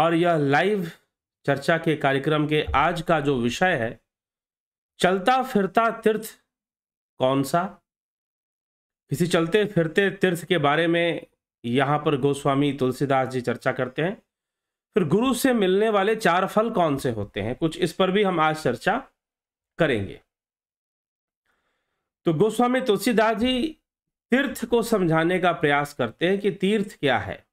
और यह लाइव चर्चा के कार्यक्रम के आज का जो विषय है चलता फिरता तीर्थ कौन सा किसी चलते फिरते तीर्थ के बारे में यहाँ पर गोस्वामी तुलसीदास जी चर्चा करते हैं फिर गुरु से मिलने वाले चार फल कौन से होते हैं कुछ इस पर भी हम आज चर्चा करेंगे तो गोस्वामी तुलसीदास जी तीर्थ को समझाने का प्रयास करते हैं कि तीर्थ क्या है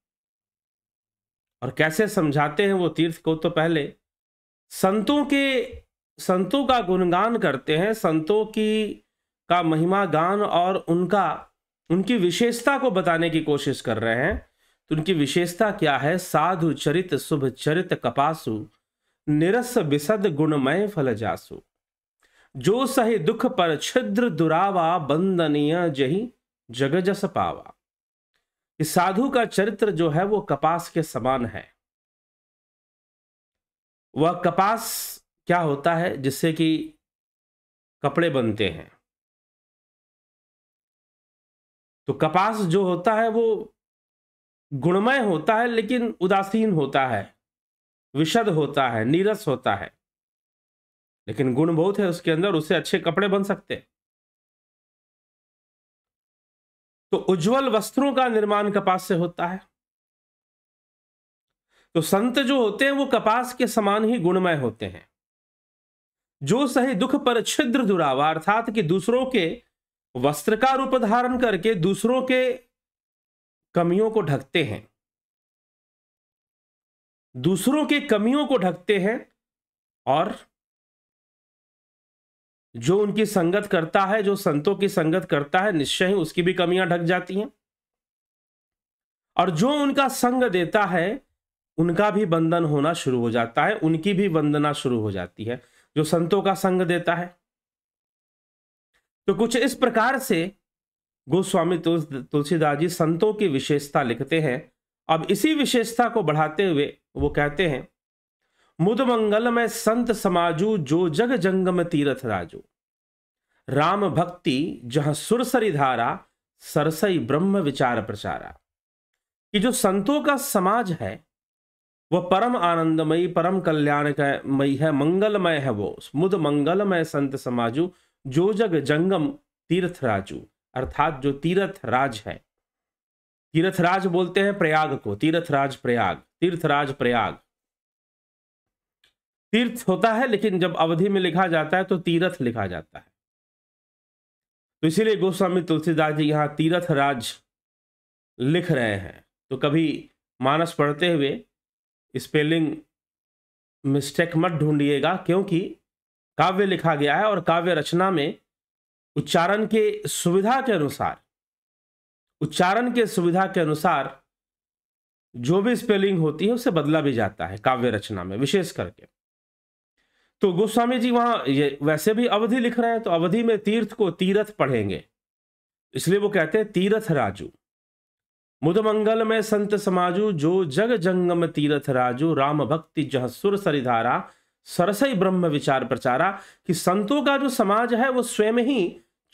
और कैसे समझाते हैं वो तीर्थ को तो पहले संतों के संतों का गुणगान करते हैं संतों की का महिमा गान और उनका उनकी विशेषता को बताने की कोशिश कर रहे हैं तो उनकी विशेषता क्या है साधु चरित शुभ चरित कपासु निरस विसद गुणमय फल जासु जो सही दुख पर छिद्र दुरावा बंदनीय जही जग जस पावा कि साधु का चरित्र जो है वो कपास के समान है वह कपास क्या होता है जिससे कि कपड़े बनते हैं तो कपास जो होता है वो गुणमय होता है लेकिन उदासीन होता है विशद होता है नीरस होता है लेकिन गुण बहुत है उसके अंदर उससे अच्छे कपड़े बन सकते हैं तो उज्जवल वस्त्रों का निर्माण कपास से होता है तो संत जो होते हैं वो कपास के समान ही गुणमय होते हैं जो सही दुख पर छिद्र दुरावा अर्थात कि दूसरों के वस्त्र का रूप धारण करके दूसरों के कमियों को ढकते हैं दूसरों के कमियों को ढकते हैं और जो उनकी संगत करता है जो संतों की संगत करता है निश्चय ही उसकी भी कमियां ढक जाती हैं और जो उनका संग देता है उनका भी बंधन होना शुरू हो जाता है उनकी भी वंदना शुरू हो जाती है जो संतों का संग देता है तो कुछ इस प्रकार से गोस्वामी तुलसीदास जी संतों की विशेषता लिखते हैं अब इसी विशेषता को बढ़ाते हुए वो कहते हैं मुद मंगल में संत समाजू जो जग जंगम तीर्थ राजू राम भक्ति जहां सुरसरी धारा सरसई ब्रह्म विचार प्रचारा कि जो संतों का समाज है वह परम आनंदमयी परम कल्याणमयी है मंगलमय है वो मुद मंगलमय संत समाजू जो जग जंगम तीर्थ राजू अर्थात जो तीर्थ राज है तीर्थराज बोलते हैं प्रयाग को तीर्थ राज प्रयाग तीर्थराज प्रयाग तीर्थ होता है लेकिन जब अवधि में लिखा जाता है तो तीर्थ लिखा जाता है तो इसीलिए गोस्वामी तुलसीदास जी यहाँ तीर्थ राज लिख रहे हैं तो कभी मानस पढ़ते हुए स्पेलिंग मिस्टेक मत ढूंढिएगा क्योंकि काव्य लिखा गया है और काव्य रचना में उच्चारण के सुविधा के अनुसार उच्चारण के सुविधा के अनुसार जो भी स्पेलिंग होती है उसे बदला भी जाता है काव्य रचना में विशेष करके तो गोस्वामी जी वहां ये वैसे भी अवधि लिख रहे हैं तो अवधि में तीर्थ को तीरथ पढ़ेंगे इसलिए वो कहते हैं तीरथ राजू मुदमंगल में संत समाजू जो जग जंगम तीरथ राजू राम भक्ति जह सुर सरिधारा सरसई ब्रह्म विचार प्रचारा कि संतों का जो समाज है वो स्वयं ही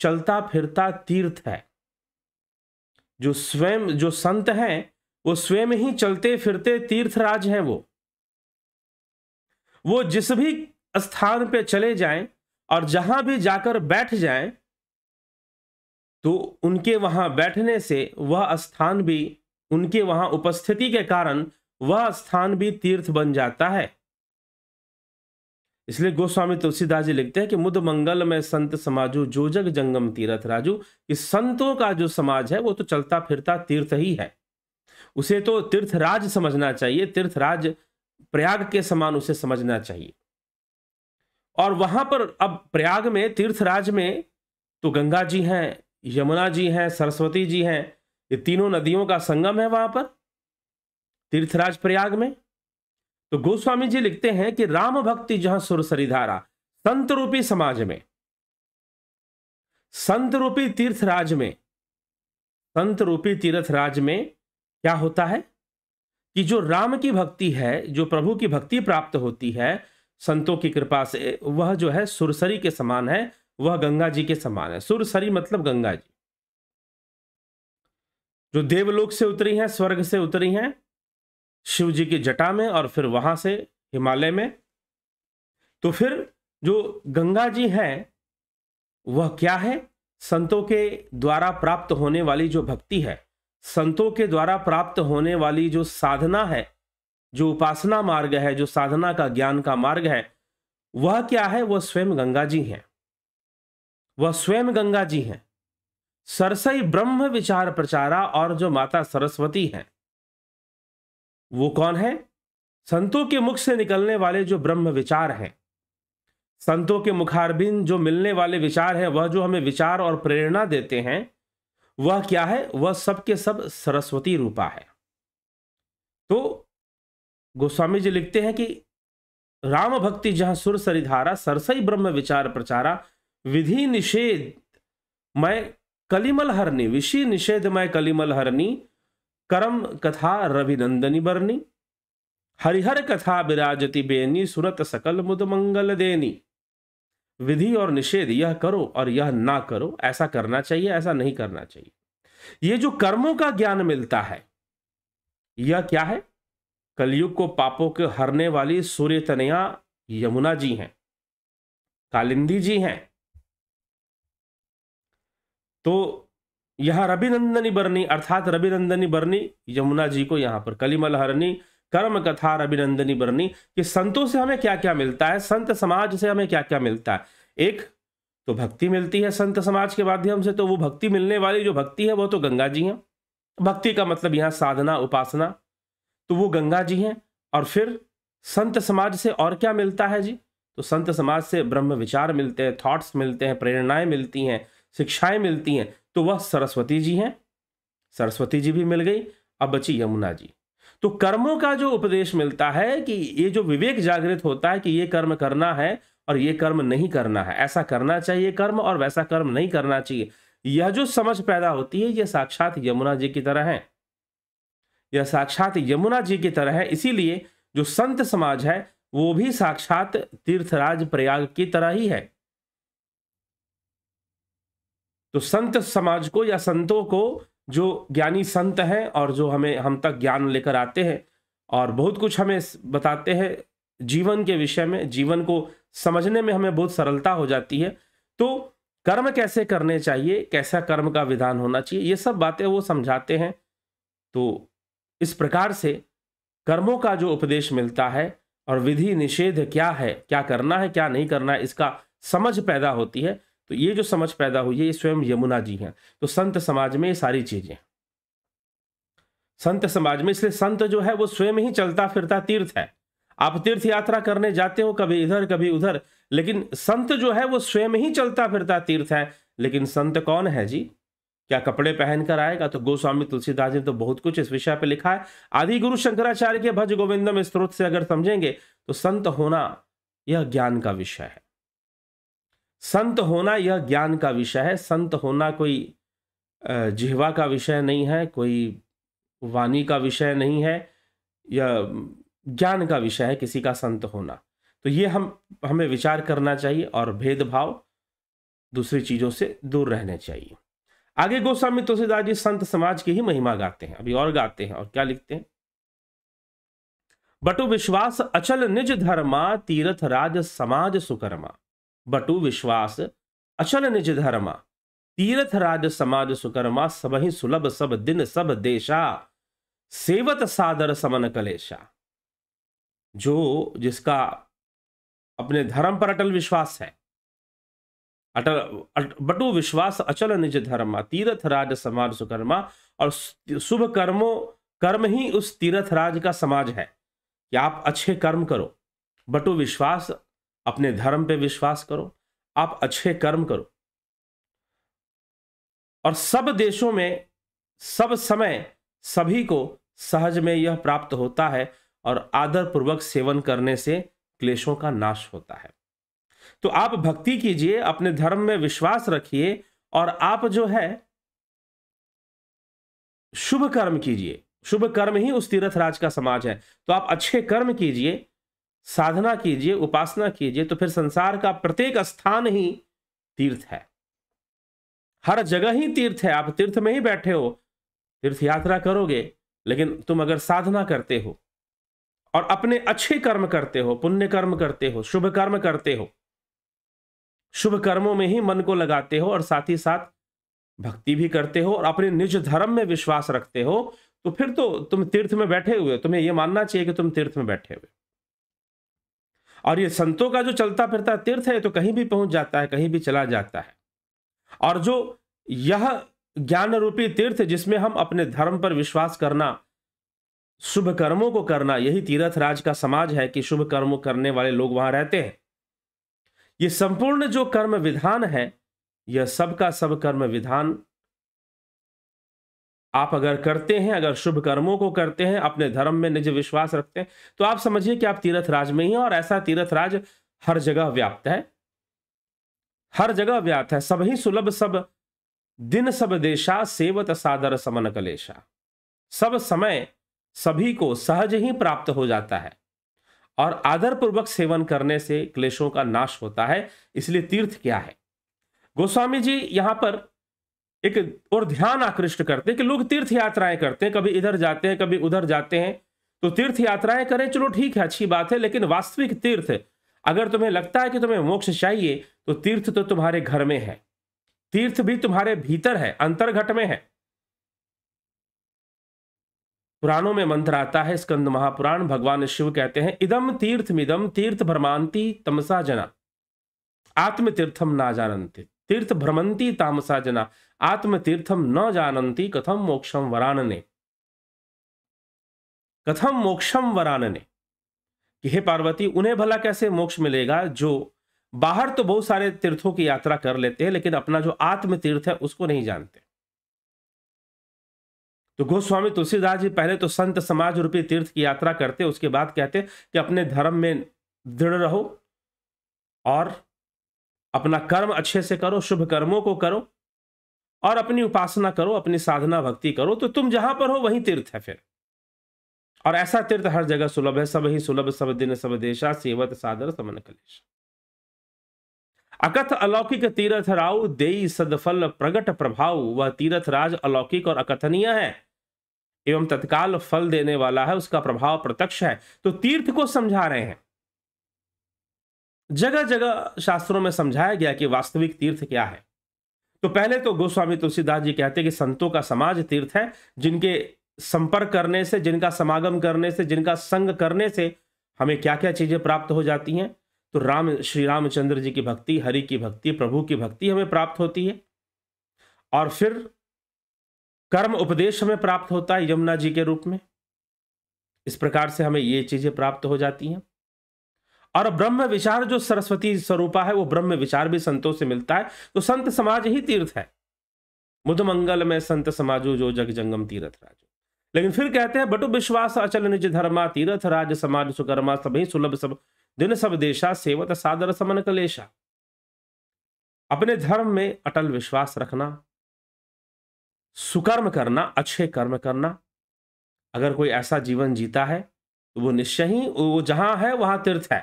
चलता फिरता तीर्थ है जो स्वयं जो संत हैं वो स्वयं ही चलते फिरते तीर्थ राज हैं वो वो जिस भी स्थान पे चले जाएं और जहां भी जाकर बैठ जाएं तो उनके वहां बैठने से वह स्थान भी उनके वहां उपस्थिति के कारण वह स्थान भी तीर्थ बन जाता है इसलिए गोस्वामी तुलसीदास जी लिखते हैं कि मुद मंगल में संत समाजो जो जग जंगम तीर्थ राजू कि संतों का जो समाज है वो तो चलता फिरता तीर्थ ही है उसे तो तीर्थराज समझना चाहिए तीर्थराज प्रयाग के समान उसे समझना चाहिए और वहां पर अब प्रयाग में तीर्थराज में तो गंगा जी हैं यमुना जी हैं सरस्वती जी हैं ये तीनों नदियों का संगम है वहां पर तीर्थराज प्रयाग में तो गोस्वामी जी लिखते हैं कि राम भक्ति जहां सुरसरी धारा संत रूपी समाज में संत रूपी तीर्थराज में संत रूपी तीर्थराज में क्या होता है कि जो राम की भक्ति है जो प्रभु की भक्ति प्राप्त होती है संतों की कृपा से वह जो है सुरसरी के समान है वह गंगा जी के समान है सुरसरी मतलब गंगा जी जो देवलोक से उतरी हैं स्वर्ग से उतरी हैं शिव जी की जटा में और फिर वहां से हिमालय में तो फिर जो गंगा जी हैं वह क्या है संतों के द्वारा प्राप्त होने वाली जो भक्ति है संतों के द्वारा प्राप्त होने वाली जो साधना है जो उपासना मार्ग है जो साधना का ज्ञान का मार्ग है वह क्या है वह स्वयं गंगा जी हैं वह स्वयं गंगा जी हैं सरसई ब्रह्म विचार प्रचारा और जो माता सरस्वती हैं वो कौन है संतों के मुख से निकलने वाले जो ब्रह्म विचार हैं संतों के मुखारबिन जो मिलने वाले विचार हैं वह जो हमें विचार और प्रेरणा देते हैं वह क्या है वह सबके सब सरस्वती रूपा है तो गोस्वामी जी लिखते हैं कि राम भक्ति जहां सुर सरिधारा सरसई ब्रह्म विचार प्रचारा विधि निषेध मैं कलिमल हरनी विषि निषेध मैं कलिमल हरनी करम कथा रविनंदनी बरनी हरिहर कथा विराजति बेनी सुरत सकल मुद मंगल देनी विधि और निषेध यह करो और यह ना करो ऐसा करना चाहिए ऐसा नहीं करना चाहिए ये जो कर्मों का ज्ञान मिलता है यह क्या है कलयुग को पापों के हरने वाली सूर्य तनया यमुना जी हैं कालिंदी जी हैं तो यहां रविनंदनी बरनी अर्थात रविनंदनी बरनी यमुना जी को यहां पर कलिमल हरनी कर्म कथा रविनंदनी बरनी कि संतों से हमें क्या क्या मिलता है संत समाज से हमें क्या क्या मिलता है एक तो भक्ति मिलती है संत समाज के माध्यम से तो वो भक्ति मिलने वाली जो भक्ति है वो तो गंगा जी हैं भक्ति का मतलब यहाँ साधना उपासना तो वो गंगा जी हैं और फिर संत समाज से और क्या मिलता है जी तो संत समाज से ब्रह्म विचार मिलते हैं थॉट्स मिलते हैं प्रेरणाएं मिलती हैं शिक्षाएं मिलती हैं तो वह सरस्वती जी हैं सरस्वती जी भी मिल गई अब बची यमुना जी तो कर्मों का जो उपदेश मिलता है कि ये जो विवेक जागृत होता है कि ये कर्म करना है और ये कर्म नहीं करना है ऐसा करना चाहिए कर्म और वैसा कर्म नहीं करना चाहिए यह जो समझ पैदा होती है यह साक्षात यमुना जी की तरह है यह साक्षात यमुना जी की तरह है इसीलिए जो संत समाज है वो भी साक्षात तीर्थराज प्रयाग की तरह ही है तो संत समाज को या संतों को जो ज्ञानी संत हैं और जो हमें हम तक ज्ञान लेकर आते हैं और बहुत कुछ हमें बताते हैं जीवन के विषय में जीवन को समझने में हमें बहुत सरलता हो जाती है तो कर्म कैसे करने चाहिए कैसा कर्म का विधान होना चाहिए ये सब बातें वो समझाते हैं तो इस प्रकार से कर्मों का जो उपदेश मिलता है और विधि निषेध क्या है क्या करना है क्या नहीं करना है इसका समझ पैदा होती है तो ये जो समझ पैदा हुई है ये स्वयं यमुना जी हैं तो संत समाज में ये सारी चीजें संत समाज में इसलिए संत जो है वो स्वयं ही चलता फिरता तीर्थ है आप तीर्थ यात्रा करने जाते हो कभी इधर कभी उधर लेकिन संत जो है वो स्वयं ही चलता फिरता तीर्थ है लेकिन संत कौन है जी क्या कपड़े पहनकर आएगा तो गोस्वामी तुलसीदास जी ने तो बहुत कुछ इस विषय पर लिखा है आदि गुरु शंकराचार्य के भज गोविंदम स्त्रोत से अगर समझेंगे तो संत होना यह ज्ञान का विषय है संत होना यह ज्ञान का विषय है संत होना कोई जिहवा का विषय नहीं है कोई वाणी का विषय नहीं है यह ज्ञान का विषय है किसी का संत होना तो ये हम हमें विचार करना चाहिए और भेदभाव दूसरी चीज़ों से दूर रहने चाहिए आगे गोस्वामी तुलसीदास जी संत समाज की ही महिमा गाते हैं अभी और गाते हैं और क्या लिखते हैं बटु विश्वास अचल निज धर्मा तीर्थ राज समाज सुकर्मा बटु विश्वास अचल निज धर्मा तीर्थ राज समाज सुकर्मा सब ही सुलभ सब दिन सब देशा सेवत सादर समन कलेशा जो जिसका अपने धर्म पर अटल विश्वास है अटल अट, बटु विश्वास अचल निज धर्मा तीर्थ राज समाज सुकर्मा और शुभ कर्मो कर्म ही उस तीर्थ राज का समाज है कि आप अच्छे कर्म करो बटु विश्वास अपने धर्म पे विश्वास करो आप अच्छे कर्म करो और सब देशों में सब समय सभी को सहज में यह प्राप्त होता है और आदर पूर्वक सेवन करने से क्लेशों का नाश होता है तो आप भक्ति कीजिए अपने धर्म में विश्वास रखिए और आप जो है शुभ कर्म कीजिए शुभ कर्म ही उस तीर्थ राज का समाज है तो आप अच्छे कर्म कीजिए साधना कीजिए उपासना कीजिए तो फिर संसार का प्रत्येक स्थान ही तीर्थ है हर जगह ही तीर्थ है आप तीर्थ में ही बैठे हो तीर्थ यात्रा करोगे लेकिन तुम अगर साधना करते हो और अपने अच्छे कर्म करते हो पुण्य कर्म करते हो शुभ कर्म करते हो शुभ कर्मों में ही मन को लगाते हो और साथ ही साथ भक्ति भी करते हो और अपने निज धर्म में विश्वास रखते हो तो फिर तो तुम तीर्थ में बैठे हुए तुम्हें यह मानना चाहिए कि तुम तीर्थ में बैठे हुए और ये संतों का जो चलता फिरता तीर्थ है तो कहीं भी पहुंच जाता है कहीं भी चला जाता है और जो यह ज्ञान रूपी तीर्थ जिसमें हम अपने धर्म पर विश्वास करना शुभ कर्मों को करना यही तीर्थ राज का समाज है कि शुभ कर्म करने वाले लोग वहां रहते हैं ये संपूर्ण जो कर्म विधान है यह सबका सब कर्म विधान आप अगर करते हैं अगर शुभ कर्मों को करते हैं अपने धर्म में निज विश्वास रखते हैं तो आप समझिए कि आप तीर्थ राज में ही हैं और ऐसा तीर्थ राज हर जगह व्याप्त है हर जगह व्याप्त है सब ही सुलभ सब दिन सब देशा सेवत सादर समन कलेशा सब समय सभी को सहज ही प्राप्त हो जाता है और आदरपूर्वक सेवन करने से क्लेशों का नाश होता है इसलिए तीर्थ क्या है गोस्वामी जी यहाँ पर एक और ध्यान आकृष्ट करते हैं कि लोग तीर्थ यात्राएं करते हैं कभी इधर जाते हैं कभी उधर जाते हैं तो तीर्थ यात्राएं करें चलो ठीक है अच्छी बात है लेकिन वास्तविक तीर्थ अगर तुम्हें लगता है कि तुम्हें मोक्ष चाहिए तो तीर्थ तो तुम्हारे घर में है तीर्थ भी तुम्हारे भीतर है अंतर्घट में है पुराणों में मंत्र आता है स्कंद महापुराण भगवान शिव कहते हैं इदम तीर्थ मिदम तीर्थ भ्रमांति तमसा जना आत्म तीर्थम ना जानते तीर्थ भ्रमंती तामसा जना आत्म तीर्थम न जानती कथम मोक्षम वरानने कथम मोक्षम वरानने कि हे पार्वती उन्हें भला कैसे मोक्ष मिलेगा जो बाहर तो बहुत सारे तीर्थों की यात्रा कर लेते हैं लेकिन अपना जो आत्म तीर्थ है उसको नहीं जानते तो गोस्वामी तुलसीदास जी पहले तो संत समाज रूपी तीर्थ की यात्रा करते उसके बाद कहते कि अपने धर्म में दृढ़ रहो और अपना कर्म अच्छे से करो शुभ कर्मों को करो और अपनी उपासना करो अपनी साधना भक्ति करो तो तुम जहां पर हो वहीं तीर्थ है फिर और ऐसा तीर्थ हर जगह सुलभ है सब ही सुलभ सब दिन सब देशा सेवत सादर समन कलेश अकथ अलौकिक तीर्थ राव देई सदफल प्रगट प्रभाव वह तीर्थ राज अलौकिक और अकथनीय है एवं तत्काल फल देने वाला है उसका प्रभाव प्रत्यक्ष है तो तीर्थ को समझा रहे हैं जगह जगह शास्त्रों में समझाया गया कि वास्तविक तीर्थ क्या है तो पहले तो गोस्वामी तुलसीदास जी कहते हैं कि संतों का समाज तीर्थ है जिनके संपर्क करने से जिनका समागम करने से जिनका संग करने से हमें क्या क्या चीजें प्राप्त हो जाती हैं तो राम श्री रामचंद्र जी की भक्ति हरि की भक्ति प्रभु की भक्ति हमें प्राप्त होती है और फिर कर्म उपदेश हमें प्राप्त होता है यमुना जी के रूप में इस प्रकार से हमें ये चीजें प्राप्त हो जाती हैं और ब्रह्म विचार जो सरस्वती स्वरूपा है वो ब्रह्म विचार भी संतों से मिलता है तो संत समाज ही तीर्थ है मुद मंगल में संत समाजो जो जग जंगम तीर्थ राज लेकिन फिर कहते हैं बटु विश्वास अचल निज धर्मा तीर्थ राज समाज सुकर्मा सभी सुलभ सब दिन सब देशा सेवत सादर समन कलेशा अपने धर्म में अटल विश्वास रखना सुकर्म करना अच्छे कर्म करना अगर कोई ऐसा जीवन जीता है तो वो निश्चय ही वो जहां है वहां तीर्थ है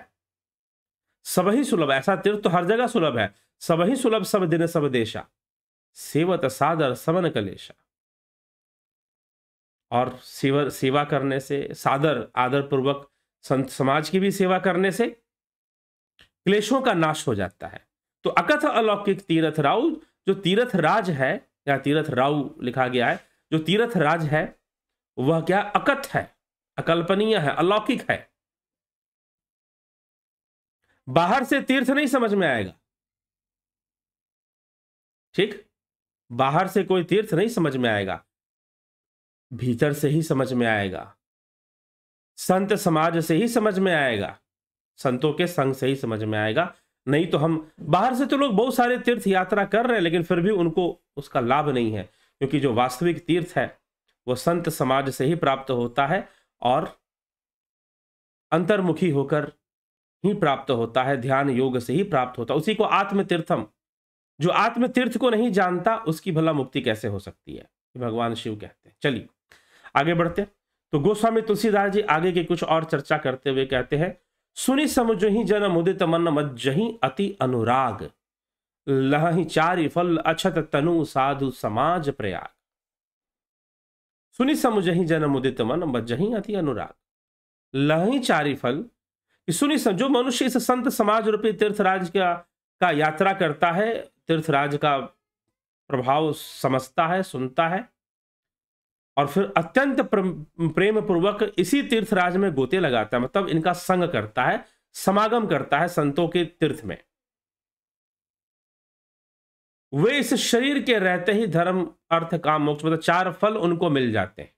सब ही सुलभ ऐसा तीर्थ तो हर जगह सुलभ है सब ही सुलभ सब दिन सब देशा सेवत सादर समन कलेशा और सेवा सेवा करने से सादर आदर पूर्वक संत समाज की भी सेवा करने से क्लेशों का नाश हो जाता है तो अकथ अलौकिक तीर्थ राउ जो तीर्थ राज है या तीर्थ राव लिखा गया है जो तीर्थ राज है वह क्या अकथ है अकल्पनीय है अलौकिक है बाहर से तीर्थ नहीं समझ में आएगा ठीक बाहर से कोई तीर्थ नहीं समझ में आएगा भीतर से ही समझ में आएगा संत समाज से ही समझ में आएगा संतों के संग से ही समझ में आएगा नहीं तो हम बाहर से तो लोग बहुत सारे तीर्थ यात्रा कर रहे हैं लेकिन फिर भी उनको उसका लाभ नहीं है क्योंकि जो वास्तविक तीर्थ है वो संत समाज से ही प्राप्त होता है और अंतर्मुखी होकर ही प्राप्त होता है ध्यान योग से ही प्राप्त होता है उसी को आत्म तीर्थम जो आत्म तीर्थ को नहीं जानता उसकी भला मुक्ति कैसे हो सकती है भगवान शिव कहते हैं चलिए आगे बढ़ते तो गोस्वामी तुलसीदास जी आगे की कुछ और चर्चा करते हुए कहते हैं सुनी समझही जन मुदित मन मज्जही अति अनुराग लहही चारि फल अछत तनु साधु समाज प्रयाग सुनी समझही जन मुदित मन मज्जही अति अनुराग लहही चारि फल सुनी जो मनुष्य इस संत समाज रूपी तीर्थराज का का यात्रा करता है तीर्थराज का प्रभाव समझता है सुनता है और फिर अत्यंत प्रेम पूर्वक इसी तीर्थराज में गोते लगाता है मतलब इनका संग करता है समागम करता है संतों के तीर्थ में वे इस शरीर के रहते ही धर्म अर्थ काम मोक्ष मतलब चार फल उनको मिल जाते हैं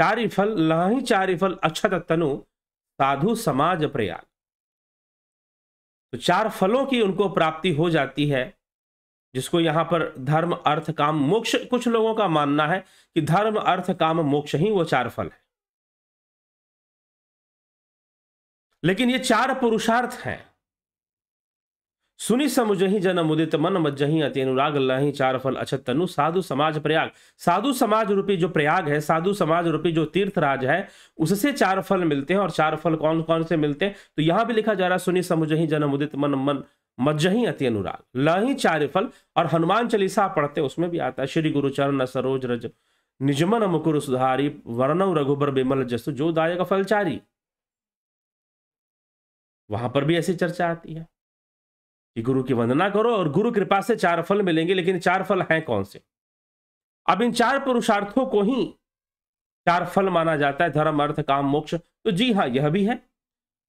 चारी फल लाही चारी फल अक्षत तनु साधु समाज प्रयाग तो चार फलों की उनको प्राप्ति हो जाती है जिसको यहाँ पर धर्म अर्थ काम मोक्ष कुछ लोगों का मानना है कि धर्म अर्थ काम मोक्ष ही वो चार फल है लेकिन ये चार पुरुषार्थ हैं सुनी समुझही जन्म उदित मन मज्जही अति अनुराग लही चार फल अछत तनु साधु समाज प्रयाग साधु समाज रूपी जो प्रयाग है साधु समाज रूपी जो तीर्थराज है उससे चार फल मिलते हैं और चार फल कौन कौन से मिलते हैं तो यहां भी लिखा जा रहा है सुनी समुझही जन्म उदित मन मन मज्जही अति अनुराग लही चार फल और हनुमान चालीसा पढ़ते उसमें भी आता है श्री गुरु चरण सरोज रज निजमन मुकुर सुधारी वर्णव रघुबर बिमल जसु जो दायक फलचारी वहां पर भी ऐसी चर्चा आती है कि गुरु की वंदना करो और गुरु कृपा से चार फल मिलेंगे लेकिन चार फल हैं कौन से अब इन चार पुरुषार्थों को ही चार फल माना जाता है धर्म अर्थ काम मोक्ष तो जी हाँ यह भी है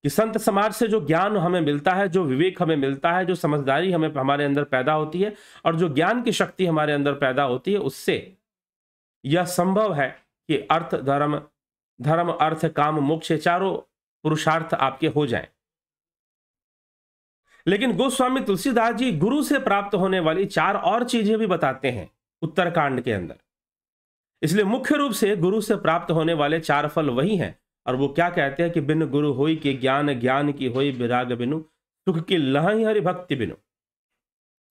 कि संत समाज से जो ज्ञान हमें मिलता है जो विवेक हमें मिलता है जो समझदारी हमें हमारे अंदर पैदा होती है और जो ज्ञान की शक्ति हमारे अंदर पैदा होती है उससे यह संभव है कि अर्थ धर्म धर्म अर्थ काम मोक्ष चारों पुरुषार्थ आपके हो जाएं लेकिन गोस्वामी तुलसीदास जी गुरु से प्राप्त होने वाली चार और चीजें भी बताते हैं उत्तरकांड के अंदर इसलिए मुख्य रूप से गुरु से प्राप्त होने वाले चार फल वही हैं और वो क्या कहते हैं कि बिन गुरु होई के ज्ञान ज्ञान की होई विराग बिनु सुख की लहि हरि भक्ति बिनु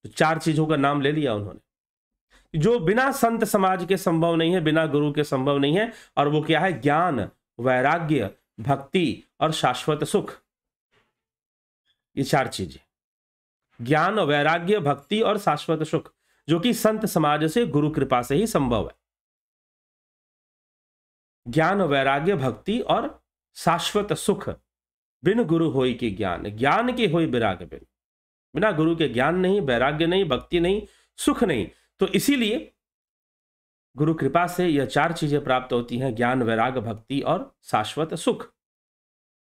तो चार चीजों का नाम ले लिया उन्होंने जो बिना संत समाज के संभव नहीं है बिना गुरु के संभव नहीं है और वो क्या है ज्ञान वैराग्य भक्ति और शाश्वत सुख ये चार चीजें ज्ञान वैराग्य भक्ति और शाश्वत सुख जो कि संत समाज से गुरु कृपा से ही संभव है ज्ञान वैराग्य भक्ति और शाश्वत सुख बिन गुरु होई के ज्ञान ज्ञान के होई विराग बिन बिना गुरु के ज्ञान नहीं वैराग्य नहीं भक्ति नहीं सुख नहीं तो इसीलिए गुरु कृपा से यह चार चीजें प्राप्त होती हैं ज्ञान वैराग भक्ति और शाश्वत सुख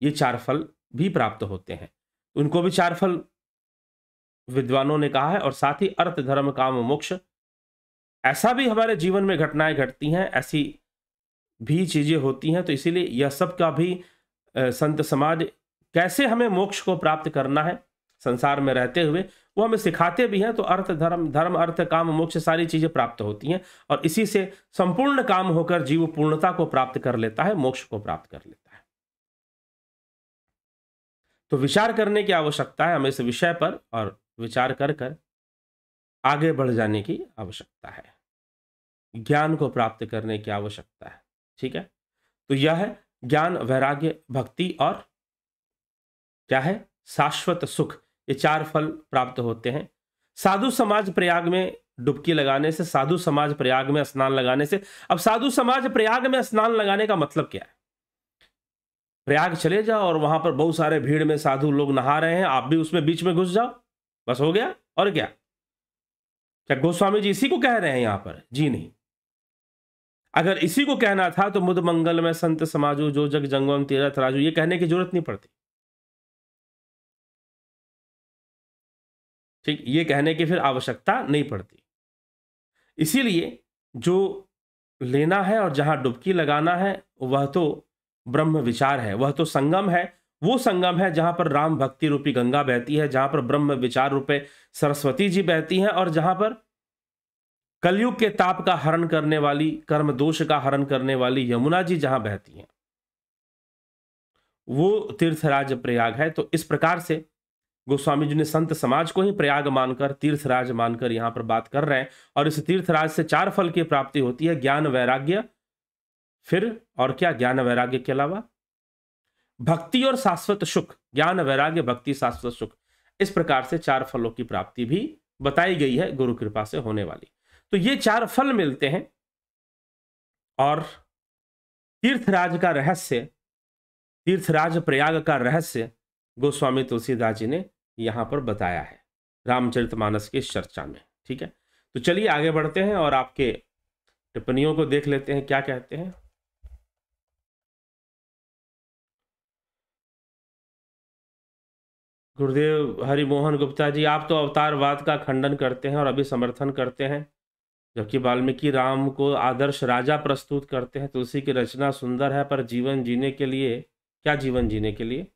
ये चार फल भी प्राप्त होते हैं उनको भी चार फल विद्वानों ने कहा है और साथ ही अर्थ धर्म काम मोक्ष ऐसा भी हमारे जीवन में घटनाएं घटती हैं ऐसी भी चीज़ें होती हैं तो इसीलिए यह सब का भी संत समाज कैसे हमें मोक्ष को प्राप्त करना है संसार में रहते हुए वो हमें सिखाते भी हैं तो अर्थ धर्म धर्म अर्थ काम मोक्ष सारी चीज़ें प्राप्त होती हैं और इसी से संपूर्ण काम होकर जीव पूर्णता को प्राप्त कर लेता है मोक्ष को प्राप्त कर लेता है तो विचार करने की आवश्यकता है हमें इस विषय पर और विचार कर कर आगे बढ़ जाने की आवश्यकता है ज्ञान को प्राप्त करने की आवश्यकता है ठीक है तो यह है ज्ञान वैराग्य भक्ति और क्या है शाश्वत सुख ये चार फल प्राप्त होते हैं साधु समाज प्रयाग में डुबकी लगाने से साधु समाज प्रयाग में स्नान लगाने से अब साधु समाज प्रयाग में स्नान लगाने का मतलब क्या है प्रयाग चले जाओ और वहां पर बहुत सारे भीड़ में साधु लोग नहा रहे हैं आप भी उसमें बीच में घुस जाओ बस हो गया और क्या क्या गोस्वामी जी इसी को कह रहे हैं यहां पर जी नहीं अगर इसी को कहना था तो मुद मंगल में संत समाजो जो जग जंगम तेरा तराजू ये कहने की जरूरत नहीं पड़ती ठीक ये कहने की फिर आवश्यकता नहीं पड़ती इसीलिए जो लेना है और जहां डुबकी लगाना है वह तो ब्रह्म विचार है वह तो संगम है वो संगम है जहां पर राम भक्ति रूपी गंगा बहती है जहां पर ब्रह्म विचार रूपे सरस्वती जी बहती हैं और जहां पर कलयुग के ताप का हरण करने वाली कर्म दोष का हरण करने वाली यमुना जी जहां बहती हैं वो तीर्थराज प्रयाग है तो इस प्रकार से गोस्वामी जी ने संत समाज को ही प्रयाग मानकर तीर्थराज मानकर यहां पर बात कर रहे हैं और इस तीर्थराज से चार फल की प्राप्ति होती है ज्ञान वैराग्य फिर और क्या ज्ञान वैराग्य के अलावा भक्ति और शाश्वत सुख ज्ञान वैराग्य भक्ति शाश्वत सुख इस प्रकार से चार फलों की प्राप्ति भी बताई गई है गुरु कृपा से होने वाली तो ये चार फल मिलते हैं और तीर्थराज का रहस्य तीर्थराज प्रयाग का रहस्य गोस्वामी तुलसीदास जी ने यहाँ पर बताया है रामचरितमानस की चर्चा में ठीक है तो चलिए आगे बढ़ते हैं और आपके टिप्पणियों को देख लेते हैं क्या कहते हैं गुरुदेव हरिमोहन गुप्ता जी आप तो अवतारवाद का खंडन करते हैं और अभी समर्थन करते हैं जबकि वाल्मीकि राम को आदर्श राजा प्रस्तुत करते हैं तुलसी तो की रचना सुंदर है पर जीवन जीने के लिए क्या जीवन जीने के लिए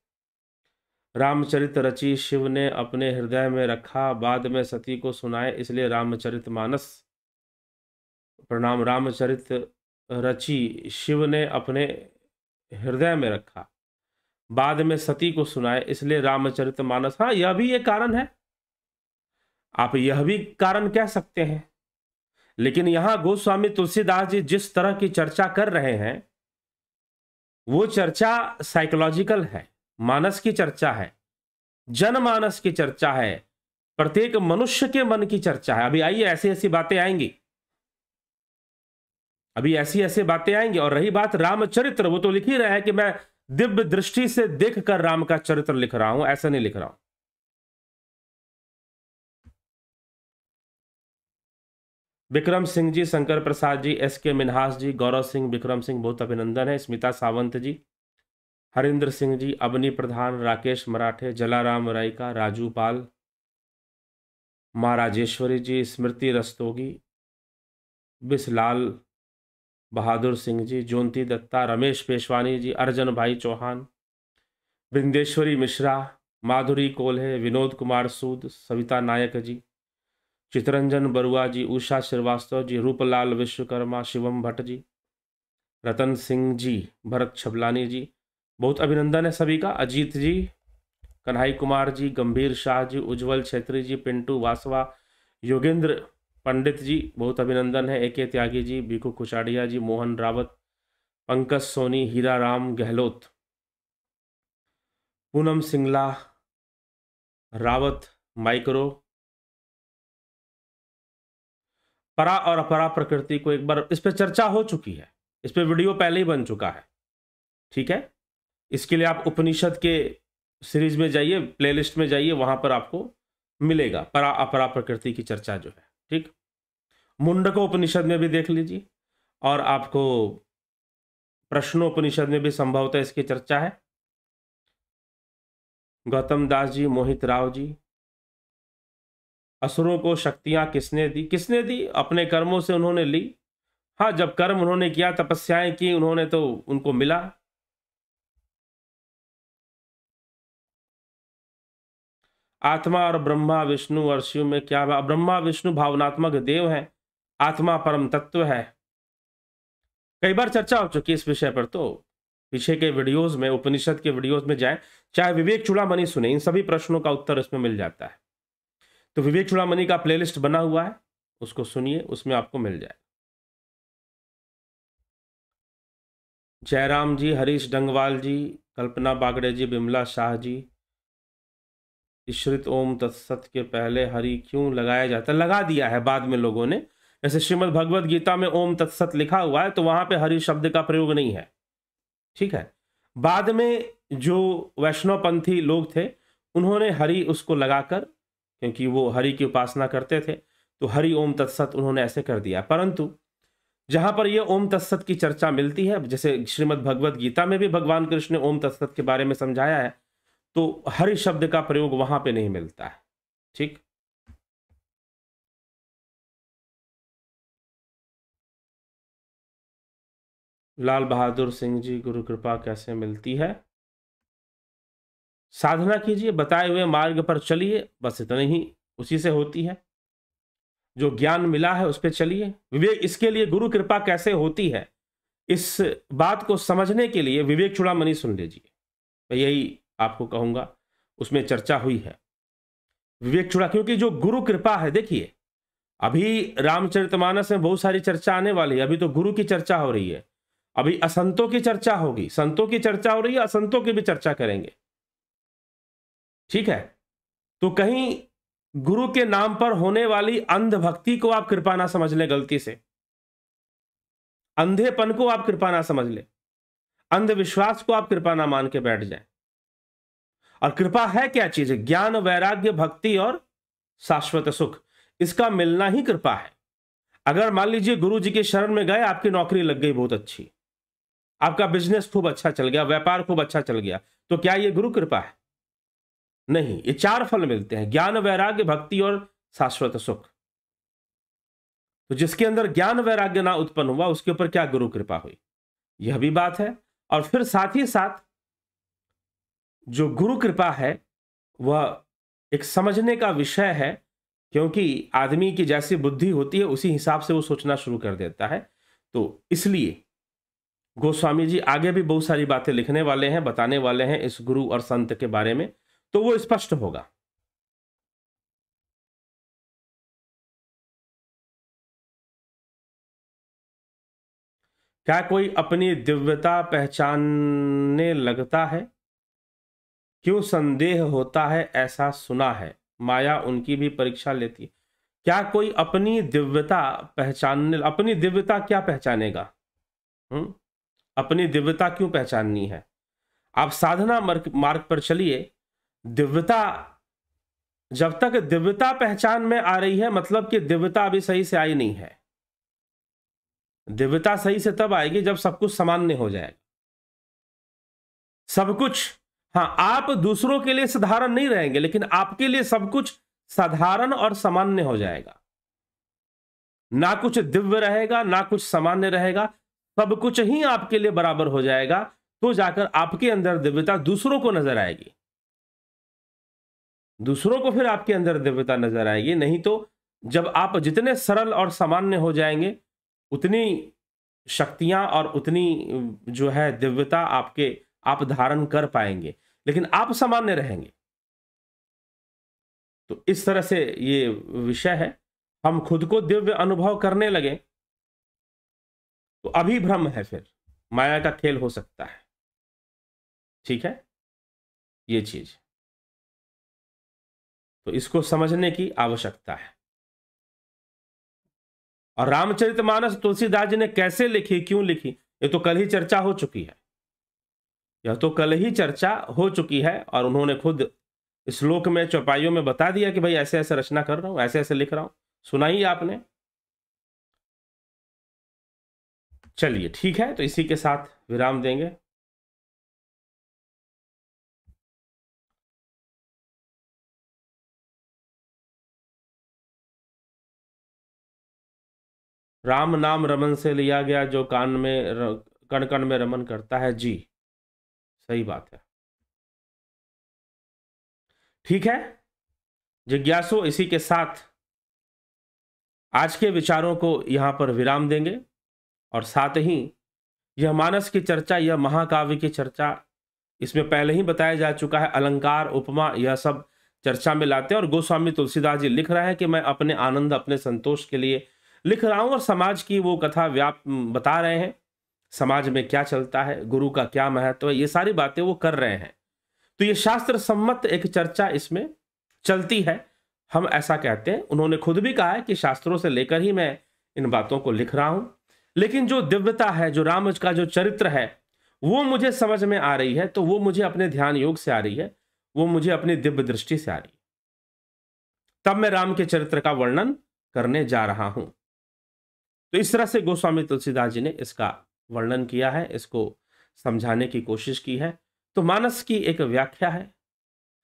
रामचरित रची शिव ने अपने हृदय में रखा बाद में सती को सुनाए इसलिए रामचरित मानस प्रणाम रामचरित रची शिव ने अपने हृदय में रखा बाद में सती को सुनाए इसलिए रामचरित मानस हाँ यह भी एक कारण है आप यह भी कारण कह सकते हैं लेकिन यहां गोस्वामी तुलसीदास जी जिस तरह की चर्चा कर रहे हैं वो चर्चा साइकोलॉजिकल है मानस की चर्चा है जनमानस की चर्चा है प्रत्येक मनुष्य के मन की चर्चा है अभी आइए ऐसी ऐसी बातें आएंगी अभी ऐसी ऐसी बातें आएंगी और रही बात रामचरित्र वो तो लिख ही रहा है कि मैं दिव्य दृष्टि से देखकर राम का चरित्र लिख रहा हूं ऐसा नहीं लिख रहा हूं विक्रम सिंह जी शंकर प्रसाद जी एस के मिनहास जी गौरव सिंह विक्रम सिंह बहुत अभिनंदन है स्मिता सावंत जी हरिंद्र सिंह जी अवनी प्रधान राकेश मराठे जलाराम रायका राजू पाल महाराजेश्वरी जी स्मृति रस्तोगी बिसलाल बहादुर सिंह जी ज्योति दत्ता रमेश पेशवानी जी अर्जन भाई चौहान बिंदेश्वरी मिश्रा माधुरी कोल्हे विनोद कुमार सूद सविता नायक जी चितरंजन बरुआ जी उषा श्रीवास्तव जी रूपलाल विश्वकर्मा शिवम भट्ट जी रतन सिंह जी भरत छबलानी जी बहुत अभिनंदन है सभी का अजीत जी कन्हई कुमार जी गंभीर शाह जी उज्जवल छेत्री जी पिंटू वासवा योगेंद्र पंडित जी बहुत अभिनंदन है A K Tyagi ji Biku Kuchadiya ji Mohan Rawat Pankaj Soni Hira Ram Gehlot Poonam Singla Rawat micro परा और अपरा प्रकृति को एक बार इस पर चर्चा हो चुकी है इस पर वीडियो पहले ही बन चुका है ठीक है इसके लिए आप उपनिषद के सीरीज में जाइए प्लेलिस्ट में जाइए वहां पर आपको मिलेगा परा अपरा प्रकृति की चर्चा जो है ठीक मुंडको उपनिषद में भी देख लीजिए और आपको प्रश्नोपनिषद में भी संभवतः इसकी चर्चा है गौतम दास जी मोहित राव जी असुरों को शक्तियां किसने दी किसने दी अपने कर्मों से उन्होंने ली हाँ जब कर्म उन्होंने किया तपस्याएं की उन्होंने तो उनको मिला आत्मा और ब्रह्मा विष्णु और शिव में क्या ब्रह्मा विष्णु भावनात्मक देव हैं आत्मा परम तत्व है कई बार चर्चा हो चुकी इस विषय पर तो पीछे के वीडियोस में उपनिषद के वीडियोस में जाएं चाहे विवेक मनी सुने इन सभी प्रश्नों का उत्तर इसमें मिल जाता है तो विवेक चूड़ामणि का प्लेलिस्ट बना हुआ है उसको सुनिए उसमें आपको मिल जाए जयराम जी हरीश डंगवाल जी कल्पना बागड़े जी बिमला शाह जी ईश्रित ओम तत्सत के पहले हरि क्यों लगाया जाता लगा दिया है बाद में लोगों ने जैसे श्रीमद भगवद गीता में ओम तत्सत लिखा हुआ है तो वहां पे हरि शब्द का प्रयोग नहीं है ठीक है बाद में जो वैष्णवपंथी लोग थे उन्होंने हरि उसको लगाकर क्योंकि वो हरि की उपासना करते थे तो हरि ओम तत्सत उन्होंने ऐसे कर दिया परंतु जहाँ पर ये ओम तत्सत की चर्चा मिलती है जैसे श्रीमद् भगवद गीता में भी भगवान कृष्ण ने ओम तत्सत के बारे में समझाया है तो हरि शब्द का प्रयोग वहाँ पे नहीं मिलता है ठीक लाल बहादुर सिंह जी गुरु कृपा कैसे मिलती है साधना कीजिए बताए हुए मार्ग पर चलिए बस इतना ही उसी से होती है जो ज्ञान मिला है उस पर चलिए विवेक इसके लिए गुरु कृपा कैसे होती है इस बात को समझने के लिए विवेक चुड़ामणि सुन लीजिए मैं यही आपको कहूँगा उसमें चर्चा हुई है विवेक चुड़ा क्योंकि जो गुरु कृपा है देखिए अभी रामचरितमानस में बहुत सारी चर्चा आने वाली है अभी तो गुरु की चर्चा हो रही है अभी असंतों की चर्चा होगी संतों की चर्चा हो रही है असंतों की भी चर्चा करेंगे ठीक है तो कहीं गुरु के नाम पर होने वाली अंधभक्ति को आप कृपा ना समझ लें गलती से अंधेपन को आप कृपा ना समझ लें अंधविश्वास को आप कृपा ना मान के बैठ जाए और कृपा है क्या चीज है ज्ञान वैराग्य भक्ति और शाश्वत सुख इसका मिलना ही कृपा है अगर मान लीजिए गुरु जी के शरण में गए आपकी नौकरी लग गई बहुत अच्छी आपका बिजनेस खूब अच्छा चल गया व्यापार खूब अच्छा चल गया तो क्या ये गुरु कृपा है नहीं ये चार फल मिलते हैं ज्ञान वैराग्य भक्ति और शाश्वत सुख तो जिसके अंदर ज्ञान वैराग्य ना उत्पन्न हुआ उसके ऊपर क्या गुरु कृपा हुई यह भी बात है और फिर साथ ही साथ जो गुरु कृपा है वह एक समझने का विषय है क्योंकि आदमी की जैसी बुद्धि होती है उसी हिसाब से वो सोचना शुरू कर देता है तो इसलिए गोस्वामी जी आगे भी बहुत सारी बातें लिखने वाले हैं बताने वाले हैं इस गुरु और संत के बारे में तो वो स्पष्ट होगा क्या कोई अपनी दिव्यता पहचानने लगता है क्यों संदेह होता है ऐसा सुना है माया उनकी भी परीक्षा लेती है क्या कोई अपनी दिव्यता पहचानने अपनी दिव्यता क्या पहचानेगा हुँ? अपनी दिव्यता क्यों पहचाननी है आप साधना मार्ग पर चलिए दिव्यता जब तक दिव्यता पहचान में आ रही है मतलब कि दिव्यता अभी सही से आई नहीं है दिव्यता सही से तब आएगी जब सब कुछ सामान्य हो जाएगा सब कुछ हाँ आप दूसरों के लिए साधारण नहीं रहेंगे लेकिन आपके लिए सब कुछ साधारण और सामान्य हो जाएगा ना कुछ दिव्य रहेगा ना कुछ सामान्य रहेगा सब कुछ ही आपके लिए बराबर हो जाएगा तो जाकर आपके अंदर दिव्यता दूसरों को नजर आएगी दूसरों को फिर आपके अंदर दिव्यता नजर आएगी नहीं तो जब आप जितने सरल और सामान्य हो जाएंगे उतनी शक्तियां और उतनी जो है दिव्यता आपके आप धारण कर पाएंगे लेकिन आप सामान्य रहेंगे तो इस तरह से ये विषय है हम खुद को दिव्य अनुभव करने लगे तो अभी भ्रम है फिर माया का खेल हो सकता है ठीक है ये चीज़ तो इसको समझने की आवश्यकता है और रामचरितमानस तुलसीदास जी ने कैसे लिखी क्यों लिखी ये तो कल ही चर्चा हो चुकी है यह तो कल ही चर्चा हो चुकी है और उन्होंने खुद श्लोक में चौपाइयों में बता दिया कि भाई ऐसे ऐसे रचना कर रहा हूं ऐसे ऐसे लिख रहा हूं सुना ही आपने चलिए ठीक है तो इसी के साथ विराम देंगे राम नाम रमन से लिया गया जो कान में कण कण में रमन करता है जी सही बात है ठीक है जिज्ञासु इसी के साथ आज के विचारों को यहां पर विराम देंगे और साथ ही यह मानस की चर्चा यह महाकाव्य की चर्चा इसमें पहले ही बताया जा चुका है अलंकार उपमा यह सब चर्चा में लाते हैं और गोस्वामी तुलसीदास जी लिख रहे हैं कि मैं अपने आनंद अपने संतोष के लिए लिख रहा हूं और समाज की वो कथा व्याप बता रहे हैं समाज में क्या चलता है गुरु का क्या महत्व है ये सारी बातें वो कर रहे हैं तो ये शास्त्र सम्मत एक चर्चा इसमें चलती है हम ऐसा कहते हैं उन्होंने खुद भी कहा है कि शास्त्रों से लेकर ही मैं इन बातों को लिख रहा हूं लेकिन जो दिव्यता है जो राम का जो चरित्र है वो मुझे समझ में आ रही है तो वो मुझे अपने ध्यान योग से आ रही है वो मुझे अपनी दिव्य दृष्टि से आ रही है तब मैं राम के चरित्र का वर्णन करने जा रहा हूं तो इस तरह से गोस्वामी तुलसीदास जी ने इसका वर्णन किया है इसको समझाने की कोशिश की है तो मानस की एक व्याख्या है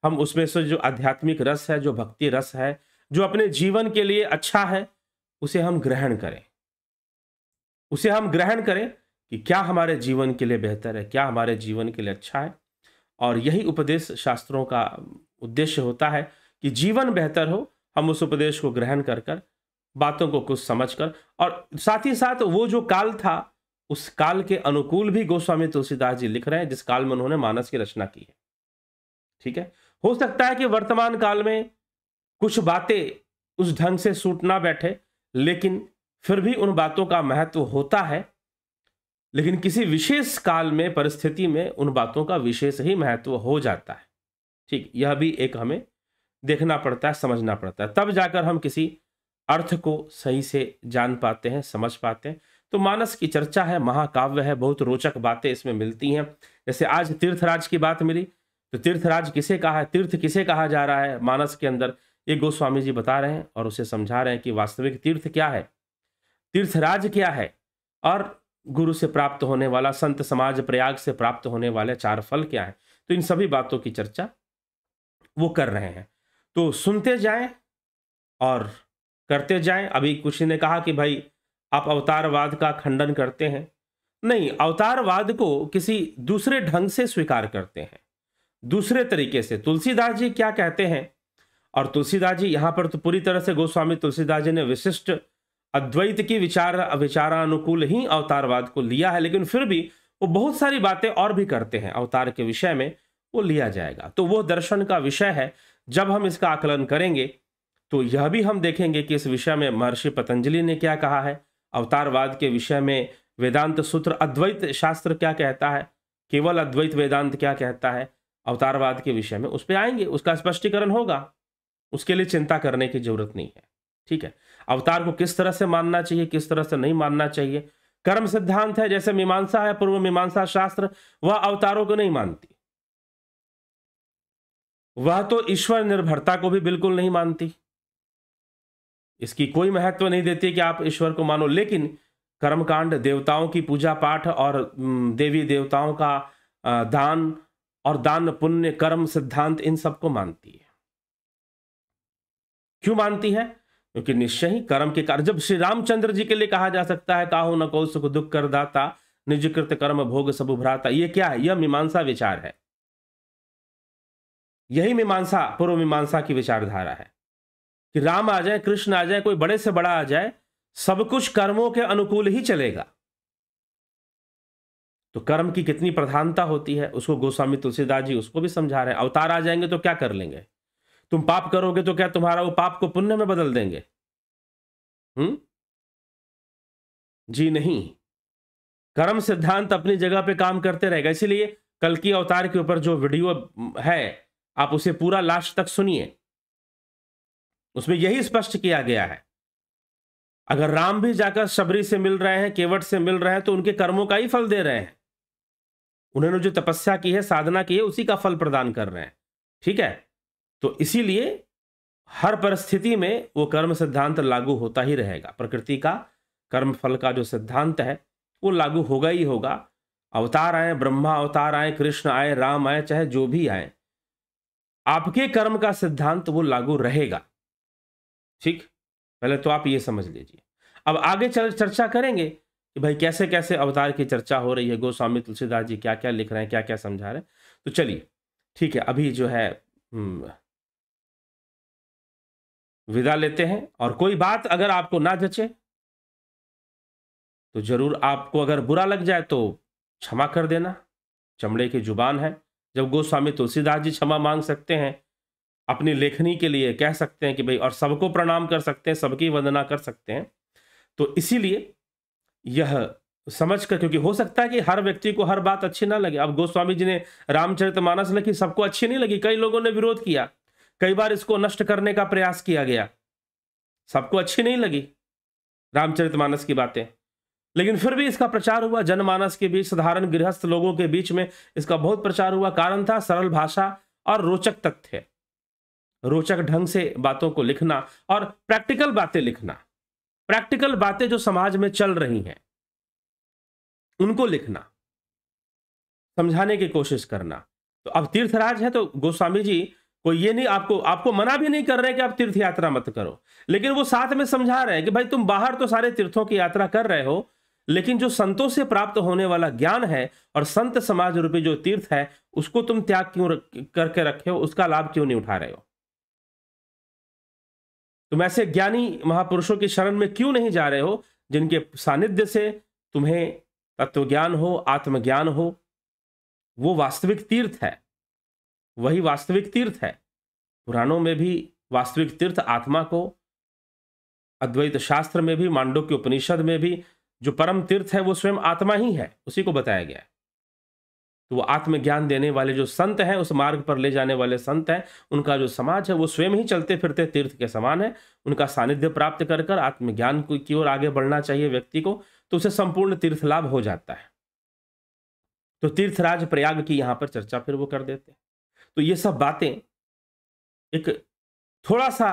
हम उसमें से जो आध्यात्मिक रस है जो भक्ति रस है जो अपने जीवन के लिए अच्छा है उसे हम ग्रहण करें उसे हम ग्रहण करें कि क्या हमारे जीवन के लिए बेहतर है क्या हमारे जीवन के लिए अच्छा है और यही उपदेश शास्त्रों का उद्देश्य होता है कि जीवन बेहतर हो हम उस उपदेश को ग्रहण कर कर बातों को कुछ समझकर और साथ ही साथ वो जो काल था उस काल के अनुकूल भी गोस्वामी तुलसीदास जी लिख रहे हैं जिस काल में उन्होंने मानस की रचना की है ठीक है हो सकता है कि वर्तमान काल में कुछ बातें उस ढंग से सूट ना बैठे लेकिन फिर भी उन बातों का महत्व होता है लेकिन किसी विशेष काल में परिस्थिति में उन बातों का विशेष ही महत्व हो जाता है ठीक यह भी एक हमें देखना पड़ता है समझना पड़ता है तब जाकर हम किसी अर्थ को सही से जान पाते हैं समझ पाते हैं तो मानस की चर्चा है महाकाव्य है बहुत रोचक बातें इसमें मिलती हैं जैसे आज तीर्थराज की बात मिली तो तीर्थराज किसे कहा है तीर्थ किसे कहा जा रहा है मानस के अंदर ये गोस्वामी जी बता रहे हैं और उसे समझा रहे हैं कि वास्तविक तीर्थ क्या है तीर्थराज क्या है और गुरु से प्राप्त होने वाला संत समाज प्रयाग से प्राप्त होने वाले चार फल क्या है तो इन सभी बातों की चर्चा वो कर रहे हैं तो सुनते जाएं और करते जाएं अभी कुछ ने कहा कि भाई आप अवतारवाद का खंडन करते हैं नहीं अवतारवाद को किसी दूसरे ढंग से स्वीकार करते हैं दूसरे तरीके से तुलसीदास जी क्या कहते हैं और तुलसीदास जी यहाँ पर तो पूरी तरह से गोस्वामी तुलसीदास जी ने विशिष्ट अद्वैत की विचार विचारानुकूल ही अवतारवाद को लिया है लेकिन फिर भी वो बहुत सारी बातें और भी करते हैं अवतार के विषय में वो लिया जाएगा तो वो दर्शन का विषय है जब हम इसका आकलन करेंगे तो यह भी हम देखेंगे कि इस विषय में महर्षि पतंजलि ने क्या कहा है अवतारवाद के विषय में वेदांत सूत्र अद्वैत शास्त्र क्या कहता है केवल अद्वैत वेदांत क्या कहता है अवतारवाद के विषय में उस पर आएंगे उसका स्पष्टीकरण होगा उसके लिए चिंता करने की जरूरत नहीं है ठीक है अवतार को किस तरह से मानना चाहिए किस तरह से नहीं मानना चाहिए कर्म सिद्धांत है जैसे मीमांसा है पूर्व मीमांसा शास्त्र वह अवतारों को नहीं मानती वह तो ईश्वर निर्भरता को भी बिल्कुल नहीं मानती इसकी कोई महत्व नहीं देती कि आप ईश्वर को मानो लेकिन कर्मकांड देवताओं की पूजा पाठ और देवी देवताओं का दान और दान पुण्य कर्म सिद्धांत इन सबको मानती है क्यों मानती है क्योंकि निश्चय ही कर्म के कारण जब श्री रामचंद्र जी के लिए कहा जा सकता है काहो न कौ सुख दुख कर दाता निजकृत कर्म भोग सब उभराता ये क्या है यह मीमांसा विचार है यही मीमांसा पूर्व मीमांसा की विचारधारा है कि राम आ जाए कृष्ण आ जाए कोई बड़े से बड़ा आ जाए सब कुछ कर्मों के अनुकूल ही चलेगा तो कर्म की कितनी प्रधानता होती है उसको गोस्वामी तुलसीदास जी उसको भी समझा रहे हैं अवतार आ जाएंगे तो क्या कर लेंगे तुम पाप करोगे तो क्या तुम्हारा वो पाप को पुण्य में बदल देंगे हम्म जी नहीं कर्म सिद्धांत अपनी जगह पे काम करते रहेगा इसीलिए कल की अवतार के ऊपर जो वीडियो है आप उसे पूरा लास्ट तक सुनिए उसमें यही स्पष्ट किया गया है अगर राम भी जाकर शबरी से मिल रहे हैं केवट से मिल रहे हैं तो उनके कर्मों का ही फल दे रहे हैं उन्होंने जो तपस्या की है साधना की है उसी का फल प्रदान कर रहे हैं ठीक है तो इसीलिए हर परिस्थिति में वो कर्म सिद्धांत लागू होता ही रहेगा प्रकृति का कर्म फल का जो सिद्धांत है वो लागू होगा ही होगा अवतार आए ब्रह्मा अवतार आए कृष्ण आए राम आए चाहे जो भी आए आपके कर्म का सिद्धांत वो लागू रहेगा ठीक पहले तो आप ये समझ लीजिए अब आगे चल चर्चा करेंगे कि भाई कैसे कैसे अवतार की चर्चा हो रही है गोस्वामी तुलसीदास जी क्या क्या लिख रहे हैं क्या क्या समझा रहे हैं तो चलिए ठीक है अभी जो है हम्म, विदा लेते हैं और कोई बात अगर आपको ना जचे तो जरूर आपको अगर बुरा लग जाए तो क्षमा कर देना चमड़े की जुबान है जब गोस्वामी तुलसीदास जी क्षमा मांग सकते हैं अपनी लेखनी के लिए कह सकते हैं कि भाई और सबको प्रणाम कर सकते हैं सबकी वंदना कर सकते हैं तो इसीलिए यह समझ कर क्योंकि हो सकता है कि हर व्यक्ति को हर बात अच्छी ना लगे अब गोस्वामी जी ने रामचरित मानस लिखी सबको अच्छी नहीं लगी कई लोगों ने विरोध किया कई बार इसको नष्ट करने का प्रयास किया गया सबको अच्छी नहीं लगी रामचरित मानस की बातें लेकिन फिर भी इसका प्रचार हुआ जनमानस के बीच साधारण गृहस्थ लोगों के बीच में इसका बहुत प्रचार हुआ कारण था सरल भाषा और रोचक तथ्य रोचक ढंग से बातों को लिखना और प्रैक्टिकल बातें लिखना प्रैक्टिकल बातें जो समाज में चल रही हैं उनको लिखना समझाने की कोशिश करना तो अब तीर्थराज है तो गोस्वामी जी को ये नहीं आपको आपको मना भी नहीं कर रहे कि आप तीर्थ यात्रा मत करो लेकिन वो साथ में समझा रहे हैं कि भाई तुम बाहर तो सारे तीर्थों की यात्रा कर रहे हो लेकिन जो संतों से प्राप्त होने वाला ज्ञान है और संत समाज रूपी जो तीर्थ है उसको तुम त्याग क्यों करके रखे हो उसका लाभ क्यों नहीं उठा रहे हो तुम ऐसे ज्ञानी महापुरुषों की शरण में क्यों नहीं जा रहे हो जिनके सानिध्य से तुम्हें तत्वज्ञान हो आत्मज्ञान हो वो वास्तविक तीर्थ है वही वास्तविक तीर्थ है पुराणों में भी वास्तविक तीर्थ आत्मा को अद्वैत शास्त्र में भी मांडो के उपनिषद में भी जो परम तीर्थ है वो स्वयं आत्मा ही है उसी को बताया गया है तो वो आत्मज्ञान देने वाले जो संत हैं उस मार्ग पर ले जाने वाले संत हैं उनका जो समाज है वो स्वयं ही चलते फिरते तीर्थ के समान है उनका सानिध्य प्राप्त कर कर आत्मज्ञान की ओर आगे बढ़ना चाहिए व्यक्ति को तो उसे संपूर्ण तीर्थ लाभ हो जाता है तो तीर्थराज प्रयाग की यहाँ पर चर्चा फिर वो कर देते हैं तो ये सब बातें एक थोड़ा सा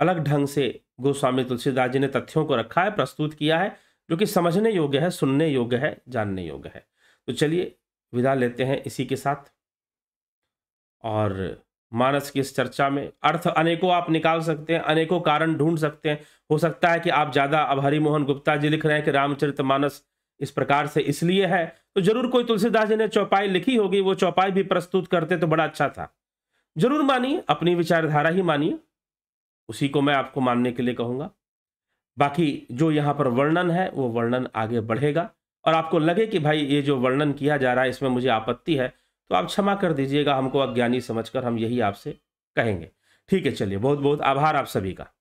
अलग ढंग से गोस्वामी तुलसीदास जी ने तथ्यों को रखा है प्रस्तुत किया है जो कि समझने योग्य है सुनने योग्य है जानने योग्य है तो चलिए विदा लेते हैं इसी के साथ और मानस की इस चर्चा में अर्थ अनेकों आप निकाल सकते हैं अनेकों कारण ढूंढ सकते हैं हो सकता है कि आप ज़्यादा अब हरिमोहन गुप्ता जी लिख रहे हैं कि रामचरित मानस इस प्रकार से इसलिए है तो जरूर कोई तुलसीदास जी ने चौपाई लिखी होगी वो चौपाई भी प्रस्तुत करते तो बड़ा अच्छा था जरूर मानिए अपनी विचारधारा ही मानिए उसी को मैं आपको मानने के लिए कहूँगा बाकी जो यहाँ पर वर्णन है वो वर्णन आगे बढ़ेगा और आपको लगे कि भाई ये जो वर्णन किया जा रहा है इसमें मुझे आपत्ति है तो आप क्षमा कर दीजिएगा हमको अज्ञानी समझकर हम यही आपसे कहेंगे ठीक है चलिए बहुत बहुत आभार आप सभी का